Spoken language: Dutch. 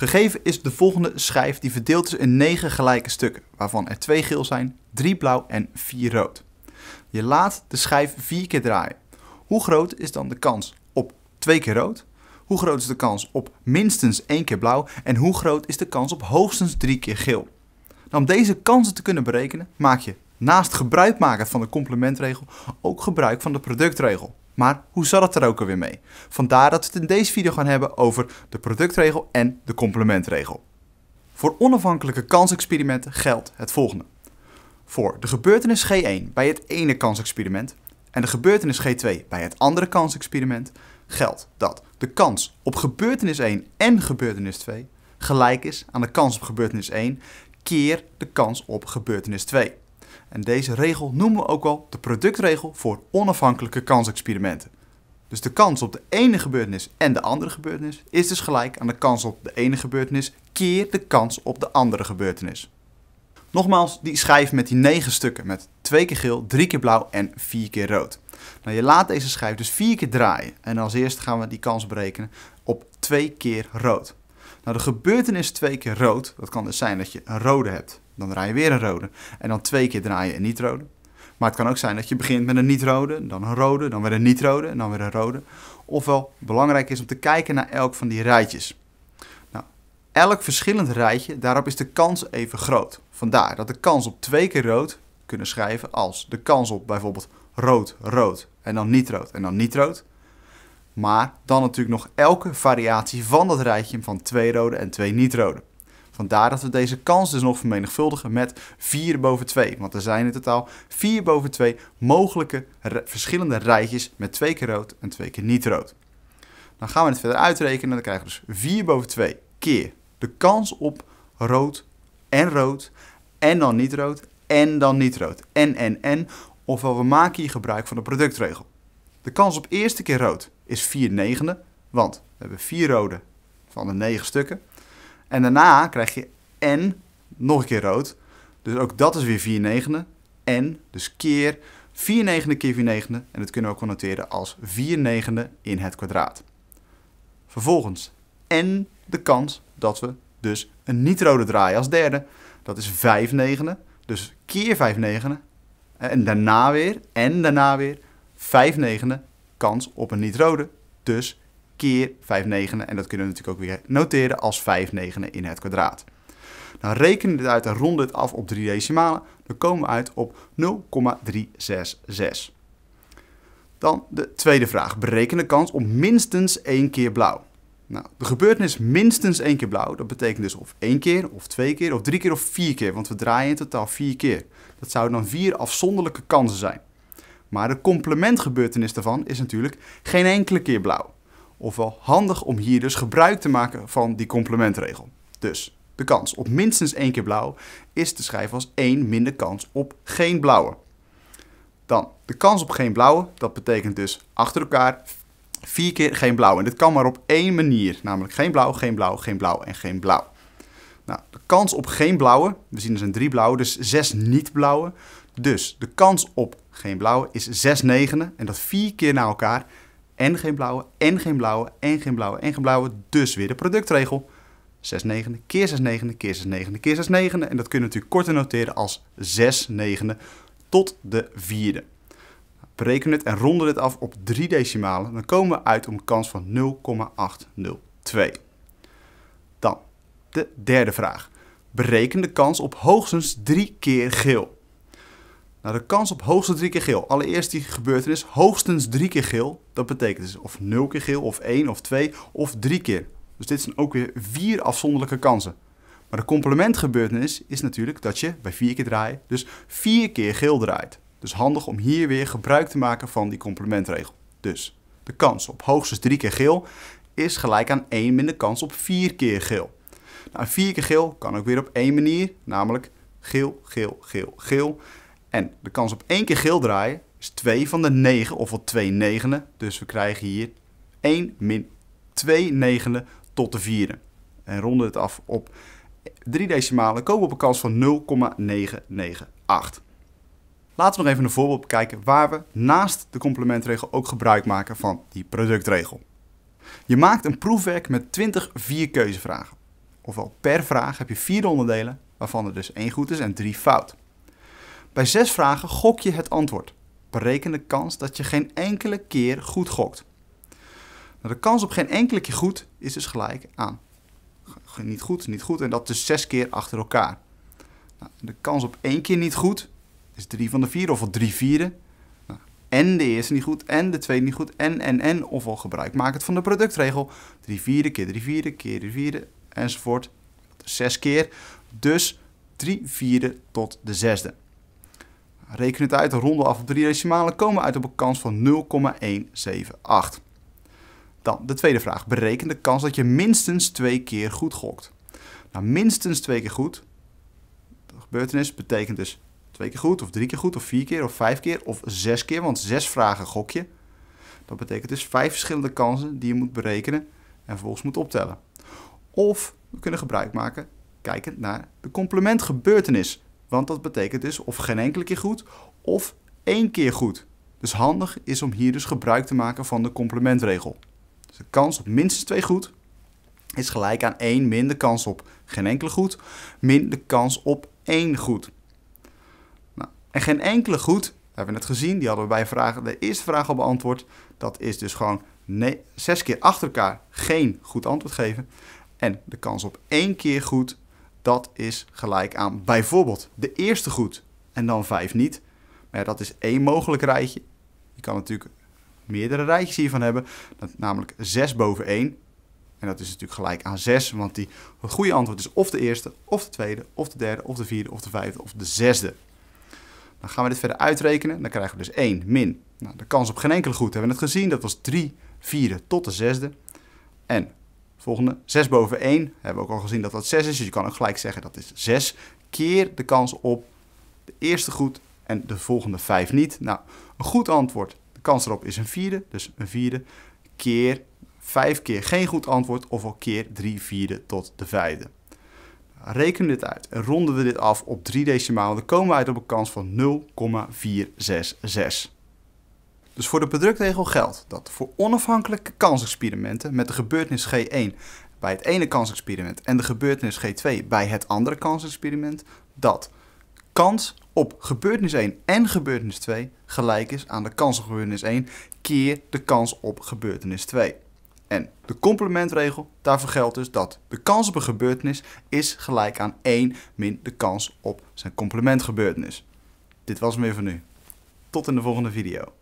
Gegeven is de volgende schijf die verdeeld is in 9 gelijke stukken, waarvan er 2 geel zijn, 3 blauw en 4 rood. Je laat de schijf 4 keer draaien. Hoe groot is dan de kans op 2 keer rood? Hoe groot is de kans op minstens 1 keer blauw? En hoe groot is de kans op hoogstens 3 keer geel? Nou, om deze kansen te kunnen berekenen, maak je naast gebruik maken van de complementregel ook gebruik van de productregel. Maar hoe zat het er ook alweer mee? Vandaar dat we het in deze video gaan hebben over de productregel en de complementregel. Voor onafhankelijke kansexperimenten geldt het volgende. Voor de gebeurtenis G1 bij het ene kansexperiment en de gebeurtenis G2 bij het andere kansexperiment geldt dat de kans op gebeurtenis 1 en gebeurtenis 2 gelijk is aan de kans op gebeurtenis 1 keer de kans op gebeurtenis 2. En deze regel noemen we ook wel de productregel voor onafhankelijke kansexperimenten. Dus de kans op de ene gebeurtenis en de andere gebeurtenis is dus gelijk aan de kans op de ene gebeurtenis keer de kans op de andere gebeurtenis. Nogmaals, die schijf met die 9 stukken met twee keer geel, drie keer blauw en vier keer rood. Nou, je laat deze schijf dus vier keer draaien en als eerste gaan we die kans berekenen op twee keer rood. Nou, de gebeurtenis twee keer rood, dat kan dus zijn dat je een rode hebt dan draai je weer een rode. En dan twee keer draai je een niet-rode. Maar het kan ook zijn dat je begint met een niet-rode, dan een rode, dan weer een niet-rode en dan weer een rode. Ofwel, belangrijk is om te kijken naar elk van die rijtjes. Nou, elk verschillend rijtje, daarop is de kans even groot. Vandaar dat de kans op twee keer rood kunnen schrijven als de kans op bijvoorbeeld rood, rood en dan niet rood en dan niet rood. Maar dan natuurlijk nog elke variatie van dat rijtje van twee rode en twee niet rode. Vandaar dat we deze kans dus nog vermenigvuldigen met 4 boven 2. Want er zijn in totaal 4 boven 2 mogelijke verschillende rijtjes met 2 keer rood en 2 keer niet rood. Dan gaan we het verder uitrekenen dan krijgen we dus 4 boven 2 keer de kans op rood en rood en dan niet rood en dan niet rood. En, en, en. Ofwel we maken hier gebruik van de productregel. De kans op eerste keer rood is 4 negende, want we hebben 4 rode van de 9 stukken. En daarna krijg je en nog een keer rood. Dus ook dat is weer 4 negende. En, dus keer 4 negende keer 4 negende. En dat kunnen we ook noteren als 4 negende in het kwadraat. Vervolgens en de kans dat we dus een niet-rode draaien als derde. Dat is 5 negende. Dus keer 5 negende. En daarna weer, en daarna weer, 5 negende kans op een niet-rode. Dus keer 5 negenen. En dat kunnen we natuurlijk ook weer noteren als 5 negenen in het kwadraat. Dan nou, rekenen we dit uit en ronden het af op drie decimalen. Dan komen we uit op 0,366. Dan de tweede vraag. Bereken de kans op minstens één keer blauw. Nou, de gebeurtenis minstens één keer blauw, dat betekent dus of één keer, of twee keer, of drie keer, of vier keer. Want we draaien in totaal vier keer. Dat zouden dan vier afzonderlijke kansen zijn. Maar de complementgebeurtenis daarvan is natuurlijk geen enkele keer blauw. Ofwel handig om hier dus gebruik te maken van die complementregel. Dus de kans op minstens één keer blauw is te schrijven als 1 minder kans op geen blauwe. Dan de kans op geen blauwe, dat betekent dus achter elkaar vier keer geen blauw. En dit kan maar op één manier, namelijk geen blauw, geen blauw, geen blauw en geen blauw. Nou, de kans op geen blauwe, we zien er zijn drie blauwe, dus zes niet-blauwe. Dus de kans op geen blauwe is 6 negenen en dat vier keer na elkaar en geen blauwe, en geen blauwe, en geen blauwe, en geen blauwe. Dus weer de productregel. 6 negende, keer 6 negende, keer 6 negende, keer 6 negende. En dat kunnen we natuurlijk korter noteren als 6 negende tot de vierde. Bereken het en ronden het af op 3 decimalen. Dan komen we uit om een kans van 0,802. Dan de derde vraag. Bereken de kans op hoogstens 3 keer geel. Nou, de kans op hoogstens drie keer geel. Allereerst die gebeurtenis, hoogstens drie keer geel. Dat betekent dus of nul keer geel, of één, of twee, of drie keer. Dus dit zijn ook weer vier afzonderlijke kansen. Maar de complementgebeurtenis is natuurlijk dat je bij vier keer draaien, dus vier keer geel draait. Dus handig om hier weer gebruik te maken van die complementregel. Dus de kans op hoogstens drie keer geel is gelijk aan 1 minder kans op vier keer geel. Nou, vier keer geel kan ook weer op één manier, namelijk geel, geel, geel, geel. En de kans op één keer geel draaien is 2 van de 9, ofwel 2 negenen. Dus we krijgen hier 1 min 2 negenen tot de vierde. En ronden het af op 3 decimalen komen we op een kans van 0,998. Laten we nog even een voorbeeld bekijken waar we naast de complementregel ook gebruik maken van die productregel. Je maakt een proefwerk met 20 vierkeuzevragen. Ofwel per vraag heb je vier onderdelen, waarvan er dus 1 goed is en 3 fout. Bij zes vragen gok je het antwoord. Bereken de kans dat je geen enkele keer goed gokt. Nou, de kans op geen enkele keer goed is dus gelijk aan. Niet goed, niet goed en dat dus zes keer achter elkaar. Nou, de kans op één keer niet goed is drie van de vier of drie vierde. Nou, en de eerste niet goed, en de tweede niet goed, en, en, en. Ofwel gebruik maak het van de productregel. drie vierde keer drie vierde keer drie vierde enzovoort. zes keer. Dus drie vierde tot de zesde. Reken het uit, ronden af op drie decimalen, komen uit op een kans van 0,178. Dan de tweede vraag. Bereken de kans dat je minstens twee keer goed gokt. Nou, minstens twee keer goed, de gebeurtenis betekent dus twee keer goed, of drie keer goed, of vier keer, of vijf keer, of zes keer, want zes vragen gok je. Dat betekent dus vijf verschillende kansen die je moet berekenen en vervolgens moet optellen. Of we kunnen gebruik maken kijkend naar de complementgebeurtenis. Want dat betekent dus of geen enkele keer goed of één keer goed. Dus handig is om hier dus gebruik te maken van de complementregel. Dus de kans op minstens twee goed is gelijk aan 1 min de kans op geen enkele goed, min de kans op één goed. Nou, en geen enkele goed, hebben we net gezien, die hadden we bij de eerste vraag al beantwoord. Dat is dus gewoon zes keer achter elkaar geen goed antwoord geven. En de kans op één keer goed dat is gelijk aan bijvoorbeeld de eerste goed en dan vijf niet. Maar dat is één mogelijk rijtje. Je kan natuurlijk meerdere rijtjes hiervan hebben, namelijk 6 boven 1. En dat is natuurlijk gelijk aan 6, want die, het goede antwoord is of de eerste, of de tweede, of de derde, of de vierde, of de vijfde, of de zesde. Dan gaan we dit verder uitrekenen. Dan krijgen we dus 1 min. Nou, de kans op geen enkele goed hebben we net gezien. Dat was 3 vierde tot de zesde. En Volgende, 6 boven 1. Hebben we ook al gezien dat dat 6 is. Dus je kan ook gelijk zeggen dat is 6 keer de kans op de eerste goed en de volgende 5 niet. Nou, een goed antwoord, de kans erop is een vierde. Dus een vierde keer 5 keer geen goed antwoord of al keer 3 vierde tot de vijfde. Rekenen dit uit en ronden we dit af op 3 decimalen Dan komen we uit op een kans van 0,466. Dus voor de productregel geldt dat voor onafhankelijke kansexperimenten met de gebeurtenis G1 bij het ene kansexperiment en de gebeurtenis G2 bij het andere kansexperiment, dat kans op gebeurtenis 1 en gebeurtenis 2 gelijk is aan de kans op gebeurtenis 1 keer de kans op gebeurtenis 2. En de complementregel, daarvoor geldt dus dat de kans op een gebeurtenis is gelijk aan 1 min de kans op zijn complementgebeurtenis. Dit was hem weer voor nu. Tot in de volgende video.